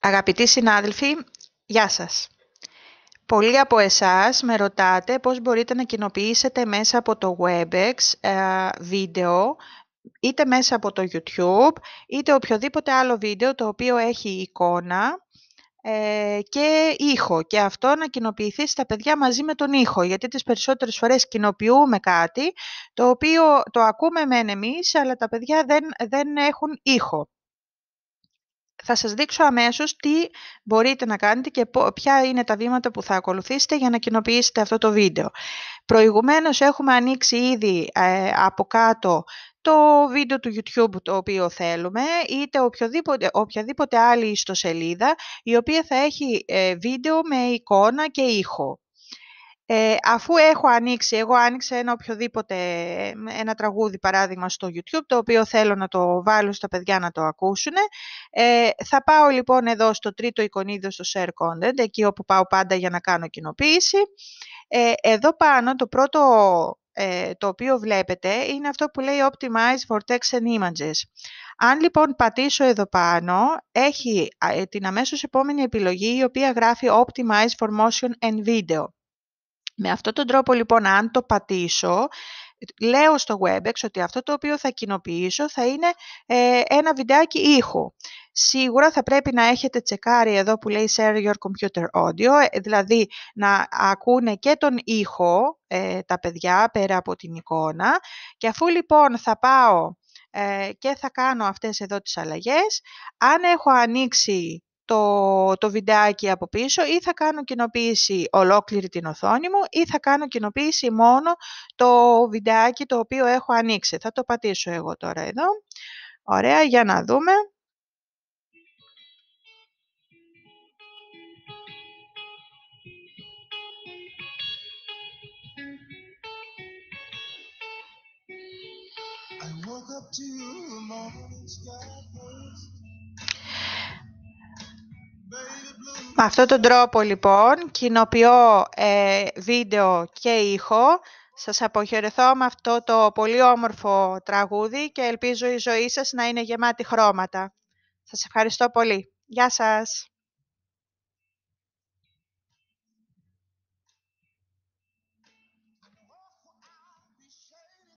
Αγαπητοί συνάδελφοι, γεια σας. Πολλοί από εσάς με ρωτάτε πώς μπορείτε να κοινοποιήσετε μέσα από το WebEx ε, βίντεο, είτε μέσα από το YouTube, είτε οποιοδήποτε άλλο βίντεο το οποίο έχει εικόνα ε, και ήχο. Και αυτό να κοινοποιηθεί στα παιδιά μαζί με τον ήχο, γιατί τις περισσότερες φορές κοινοποιούμε κάτι το οποίο το ακούμε μεν εμείς, αλλά τα παιδιά δεν, δεν έχουν ήχο. Θα σας δείξω αμέσως τι μπορείτε να κάνετε και ποια είναι τα βήματα που θα ακολουθήσετε για να κοινοποιήσετε αυτό το βίντεο. Προηγουμένως έχουμε ανοίξει ήδη ε, από κάτω το βίντεο του YouTube το οποίο θέλουμε, είτε οποιοδήποτε, οποιαδήποτε άλλη ιστοσελίδα, η οποία θα έχει ε, βίντεο με εικόνα και ήχο. Ε, αφού έχω ανοίξει, εγώ άνοιξα ένα οποιοδήποτε, ένα τραγούδι παράδειγμα στο YouTube, το οποίο θέλω να το βάλω στα παιδιά να το ακούσουν. Ε, θα πάω λοιπόν εδώ στο τρίτο εικονίδιο στο Share Content, εκεί όπου πάω πάντα για να κάνω κοινοποίηση. Ε, εδώ πάνω το πρώτο ε, το οποίο βλέπετε είναι αυτό που λέει Optimize for Text and Images. Αν λοιπόν πατήσω εδώ πάνω, έχει την αμέσως επόμενη επιλογή η οποία γράφει Optimize for Motion and Video. Με αυτόν τον τρόπο λοιπόν, αν το πατήσω, λέω στο WebEx ότι αυτό το οποίο θα κοινοποιήσω θα είναι ε, ένα βιντεάκι ήχο. Σίγουρα θα πρέπει να έχετε τσεκάρει εδώ που λέει Share Your Computer Audio, ε, δηλαδή να ακούνε και τον ήχο ε, τα παιδιά πέρα από την εικόνα. Και αφού λοιπόν θα πάω και θα κάνω αυτές εδώ τις αλλαγές, αν έχω ανοίξει το, το βιντεάκι από πίσω ή θα κάνω κοινοποίηση ολόκληρη την οθόνη μου ή θα κάνω κοινοποίηση μόνο το βιντεάκι το οποίο έχω ανοίξει. Θα το πατήσω εγώ τώρα εδώ. Ωραία, για να δούμε. I up Με αυτόν τον τρόπο λοιπόν κοινοποιώ ε, βίντεο και ήχο. Σας αποχαιρεθώ με αυτό το πολύ όμορφο τραγούδι και ελπίζω η ζωή σας να είναι γεμάτη χρώματα. Σας ευχαριστώ πολύ. Γεια σας!